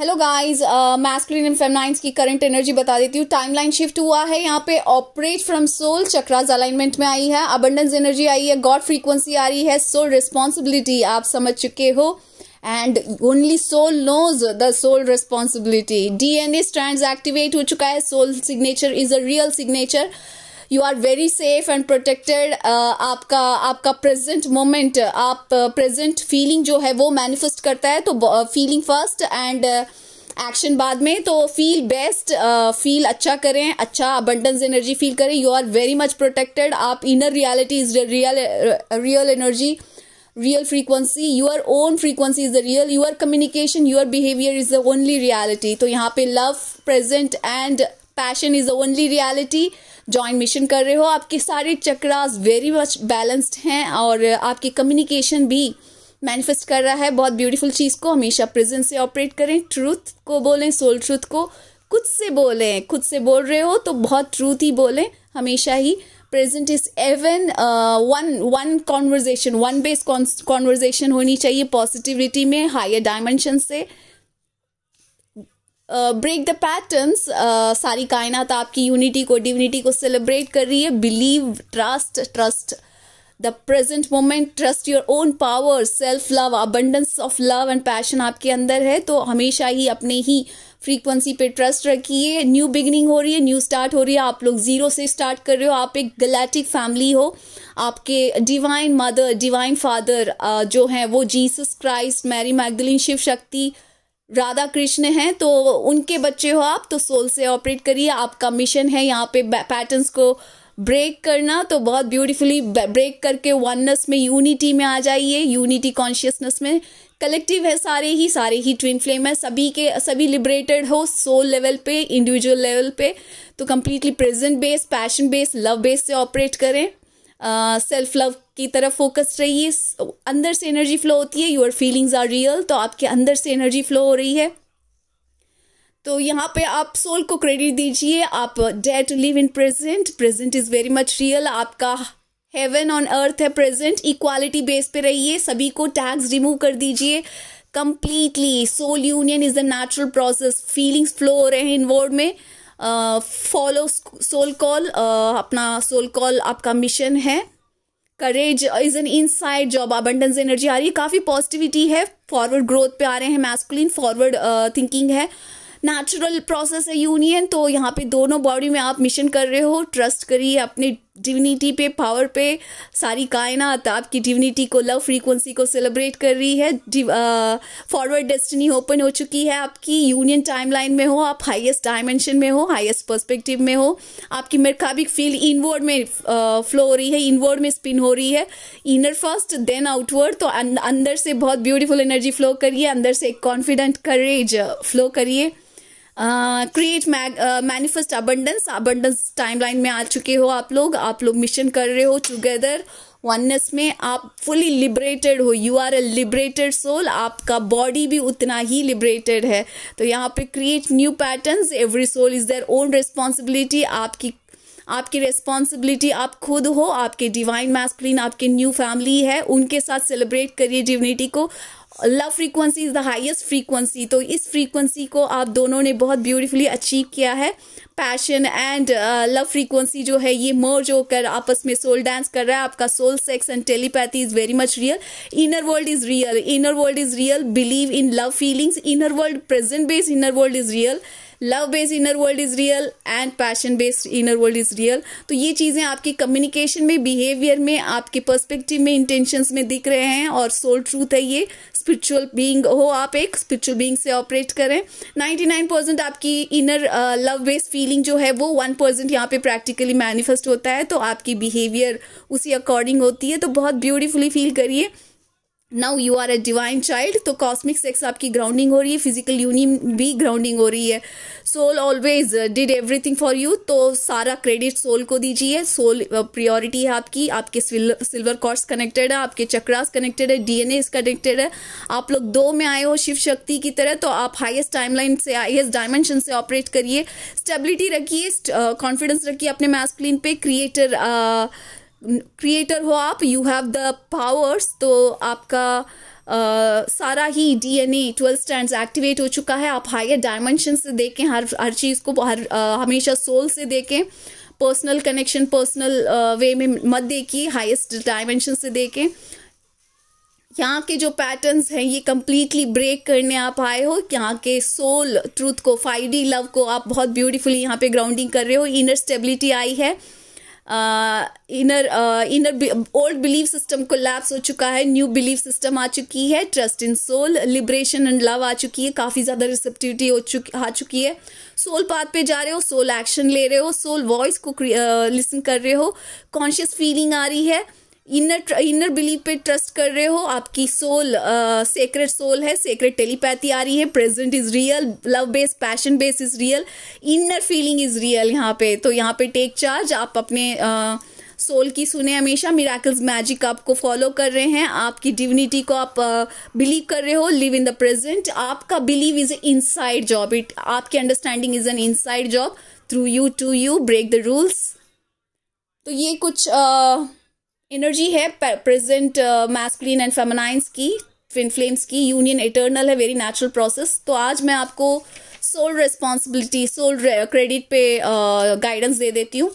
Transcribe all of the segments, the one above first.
hello guys masculine and feminines की current energy बता देती हूँ टाइमलाइन शिफ्ट हुआ है यहाँ पे operate from soul chakras alignment में आई है अबंडेंस एनर्जी आई है गॉड फ्रीक्वेंसी आ रही है सोल रिस्पॉन्सिबिलिटी आप समझ चुके हो and only soul knows the soul responsibility D N A stand activate हो चुका है soul signature is a real signature you are very safe and protected आपका आपका प्रेजेंट मोमेंट आप प्रेजेंट uh, फीलिंग जो है वो मैनिफेस्ट करता है तो फीलिंग फर्स्ट एंड एक्शन बाद में तो फील बेस्ट फील अच्छा करें अच्छा अबंडेंस एनर्जी फील करें you are very much protected आप inner reality is the real real energy real frequency your own frequency is the real your communication your behaviour is the only reality तो यहाँ पे love present and passion is only reality join mission कर रहे हो आपके सारे chakras very much balanced हैं और uh, आपकी कम्युनिकेशन भी मैनिफेस्ट कर रहा है बहुत ब्यूटीफुल चीज़ को हमेशा प्रेजेंट से ऑपरेट करें ट्रूथ को बोलें सोल ट्रूथ को खुद से बोलें खुद से बोल रहे हो तो बहुत ट्रूथ ही बोलें हमेशा ही present is even one one conversation one based conversation होनी चाहिए पॉजिटिविटी में हायर डायमेंशन से ब्रेक द पैटर्न्स सारी कायनात आपकी यूनिटी को डिविनिटी को सेलिब्रेट कर रही है believe trust trust the present moment trust your own power self love abundance of love and passion आपके अंदर है तो हमेशा ही अपने ही फ्रीक्वेंसी पे ट्रस्ट रखिए न्यू बिगनिंग हो रही है न्यू स्टार्ट हो रही है आप लोग जीरो से स्टार्ट कर रहे हो आप एक गलेटिक फैमिली हो आपके डिवाइन मदर डिवाइन फादर जो हैं वो Jesus Christ Mary Magdalene Shiva Shakti Radha Krishna हैं तो उनके बच्चे हो आप तो सोल से ऑपरेट करिए आपका मिशन है यहाँ पे पैटर्न्स को ब्रेक करना तो बहुत ब्यूटीफुली ब्रेक करके वननेस में यूनिटी में आ जाइए यूनिटी कॉन्शियसनेस में कलेक्टिव है सारे ही सारे ही ट्विन फ्लेम है सभी के सभी लिबरेटेड हो सोल लेवल पे इंडिविजुअल लेवल पे तो completely present based passion based love base से ऑपरेट करें सेल्फ लव की तरफ फोकस रहिए अंदर से एनर्जी फ्लो होती है योर फीलिंग्स आर रियल तो आपके अंदर से एनर्जी फ्लो हो रही है तो यहाँ पे आप सोल को क्रेडिट दीजिए आप dare to live in present present is very much real आपका हेवन ऑन अर्थ है प्रेजेंट इक्वालिटी बेस पे रहिए सभी को टैक्स रिमूव कर दीजिए completely soul union is a natural process feelings flow हो रहे हैं इन में फॉलो सोल कॉल अपना सोल कॉल आपका मिशन है courage is an inside job abundance energy आ रही है काफ़ी पॉजिटिविटी है फॉरवर्ड ग्रोथ पे आ रहे हैं मैस्कुलिन फॉरवर्ड थिंकिंग है नेचुरल प्रोसेस है यूनियन तो यहाँ पे दोनों बॉडी में आप मिशन कर रहे हो ट्रस्ट करिए अपने डिविनिटी पे पावर पे सारी कायनात आपकी डिविनिटी को लव फ्रीक्वेंसी को सेलिब्रेट कर रही है फॉरवर्ड डेस्टिनी ओपन हो चुकी है आपकी यूनियन टाइमलाइन में हो आप हाईएस्ट डायमेंशन में हो हाईएस्ट पर्सपेक्टिव में हो आपकी मेरकाबिक फील्ड इनवर्ड में फ्लो हो रही है इनवर्ड में स्पिन हो रही है इनर फर्स्ट देन आउटवर्ड तो अं, अंदर से बहुत ब्यूटीफुल एनर्जी फ्लो करिए अंदर से एक कॉन्फिडेंट करेज फ्लो करिए create manifest abundance abundance timeline में आ चुके हो आप लोग आप लोग मिशन कर रहे हो टुगेदर वननेस में आप फुली लिबरेटेड हो you are a liberated soul आपका बॉडी भी उतना ही लिबरेटेड है तो यहाँ पे create new patterns every soul is their own responsibility आपकी आपकी रिस्पॉन्सिबिलिटी आप खुद हो आपके डिवाइन मैस्क्रीन आपके न्यू फैमिली है उनके साथ सेलिब्रेट करिए डिविनिटी को love frequency is the highest frequency तो इस फ्रीक्वेंसी को आप दोनों ने बहुत ब्यूटिफुली अचीव किया है पैशन एंड लव फ्रीक्वेंसी जो है ये मर्ज होकर आपस में सोल डांस कर रहा है आपका soul sex and telepathy is very much real inner world is real inner world is real believe in love feelings inner world present based inner world is real love based inner world is real and passion based inner world is real तो ये चीज़ें आपकी communication में behaviour में आपके perspective में intentions में दिख रहे हैं और सोल ट्रूथ है ये स्पिरिचुअल बीइंग हो आप एक स्पिरिचुअल बीइंग से ऑपरेट करें 99 परसेंट आपकी इनर लव बेस्ड फीलिंग जो है वो वन परसेंट यहाँ पे प्रैक्टिकली मैनिफेस्ट होता है तो आपकी बिहेवियर उसी अकॉर्डिंग होती है तो बहुत ब्यूटीफुली फील करिए now you are a divine child तो कॉस्मिक सेक्स आपकी ग्राउंडिंग हो रही है फिजिकल यूनियन भी ग्राउंडिंग हो रही है soul always did everything for you तो सारा क्रेडिट सोल को दीजिए सोल प्रियोरिटी uh, है आपकी आपके सिल्वर कॉर्ड्स कनेक्टेड है आपके चक्रास कनेक्टेड है डीएनए इस कनेक्टेड है आप लोग दो में आए हो शिव शक्ति की तरह तो आप हाइएस्ट टाइमलाइन से हाइएस्ट डायमेंशन से ऑपरेट करिए स्टेबिलिटी रखिए कॉन्फिडेंस uh, रखिए अपने क्लीन पे क्रिएटर uh, क्रिएटर हो आप यू हैव द पावर्स तो आपका Uh, सारा ही डीएनए ट्वेल्थ स्टैंड एक्टिवेट हो चुका है आप हायर डायमेंशन से देखें हर हर चीज़ को हर uh, हमेशा सोल से देखें पर्सनल कनेक्शन पर्सनल वे में मत देखिए हाईएस्ट डायमेंशन से देखें यहाँ के जो पैटर्न्स हैं ये कम्प्लीटली ब्रेक करने आप आए हो यहाँ के सोल ट्रूथ को फाइव लव को आप बहुत ब्यूटीफुली यहाँ पे ग्राउंडिंग कर रहे हो इनर स्टेबिलिटी आई है inner inner old belief system lapse हो चुका है न्यू बिलीफ सिस्टम आ चुकी है trust in soul liberation and love आ चुकी है काफ़ी ज़्यादा रिसेप्टिविटी हो चुकी आ चुकी है सोल पाथ पे जा रहे हो सोल एक्शन ले रहे हो सोल वॉइस को लिसन uh, कर रहे हो कॉन्शियस फीलिंग आ रही है इनर इनर बिलीव पे ट्रस्ट कर रहे हो आपकी सोल सेक्रेट सोल है सेक्रेट टेलीपैथी आ रही है present is real love base passion base is real inner feeling is real यहाँ पे तो यहाँ पे टेक चार्ज आप अपने uh, सोल की सुने हमेशा मिराकल्स मैजिक आपको फॉलो कर रहे हैं आपकी डिविनिटी को आप बिलीव कर रहे हो लिव इन द प्रेजेंट आपका believe is a inside job it आपकी understanding is an inside job through you to you break the rules तो ये कुछ uh, एनर्जी है प्रेजेंट मैस्कुलिन एंड फेमनाइंस की ट्विन फ्लेम्स की यूनियन इटर्नल है very natural process तो आज मैं आपको सोल रिस्पॉन्सिबिलिटी सोल क्रेडिट पे गाइडेंस uh, दे देती हूँ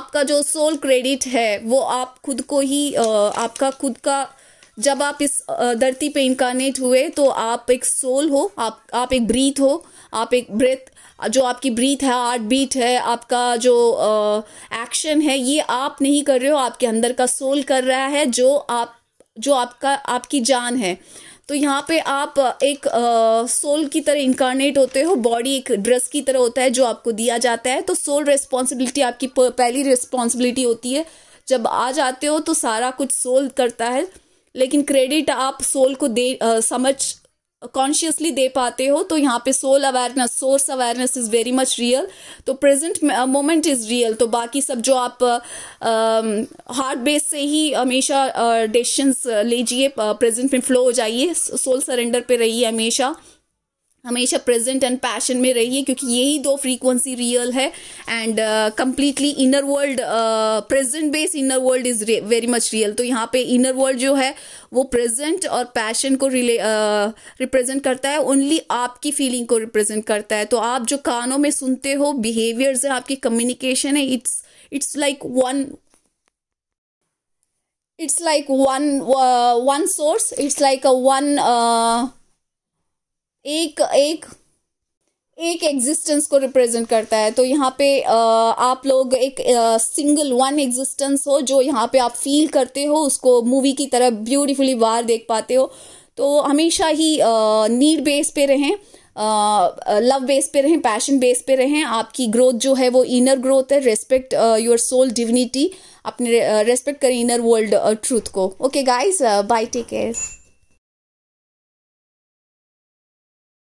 आपका जो सोल क्रेडिट है वो आप खुद को ही uh, आपका खुद का जब आप इस uh, धरती पे इंकारनेट हुए तो आप एक सोल हो आप आप एक ब्रीथ हो आप एक ब्रेथ जो आपकी ब्रीथ है आर्ट बीट है आपका जो एक्शन है ये आप नहीं कर रहे हो आपके अंदर का सोल कर रहा है जो आप जो आपका आपकी जान है तो यहाँ पे आप एक सोल की तरह इंकारनेट होते हो बॉडी एक ड्रेस की तरह होता है जो आपको दिया जाता है तो सोल रिस्पॉन्सिबिलिटी आपकी पहली रिस्पॉन्सिबिलिटी होती है जब आ जाते हो तो सारा कुछ सोल करता है लेकिन क्रेडिट आप सोल को दे आ, समझ कॉन्शियसली दे पाते हो तो यहाँ पे soul awareness source awareness is very much real तो प्रेजेंट मोमेंट इज रियल तो बाकी सब जो आप हार्ट uh, बेस से ही हमेशा डिसीशंस uh, uh, लीजिए प्रेजेंट uh, में फ्लो हो जाइए सोल सरेंडर पे रहिए हमेशा हमेशा प्रेजेंट एंड पैशन में रहिए क्योंकि यही दो फ्रीक्वेंसी रियल है and completely inner world present base inner world is very much real तो यहाँ पे इनर वर्ल्ड जो है वो प्रेजेंट और पैशन को रिले रिप्रेजेंट uh, करता है ओनली आपकी फीलिंग को रिप्रेजेंट करता है तो आप जो कानों में सुनते हो बिहेवियर्स है आपकी कम्युनिकेशन है it's it's like one it's like one one source it's like a one एक एक एक एग्जिस्टेंस को रिप्रेजेंट करता है तो यहाँ पे आ, आप लोग एक सिंगल वन एग्जिस्टेंस हो जो यहाँ पे आप फील करते हो उसको मूवी की तरह ब्यूटीफुली बाहर देख पाते हो तो हमेशा ही नीड बेस पे रहें लव बेस पे रहें पैशन बेस पे रहें आपकी ग्रोथ जो है वो इनर ग्रोथ है रेस्पेक्ट योर सोल डिविनिटी अपने रेस्पेक्ट करें इनर वर्ल्ड ट्रूथ को okay guys bye take care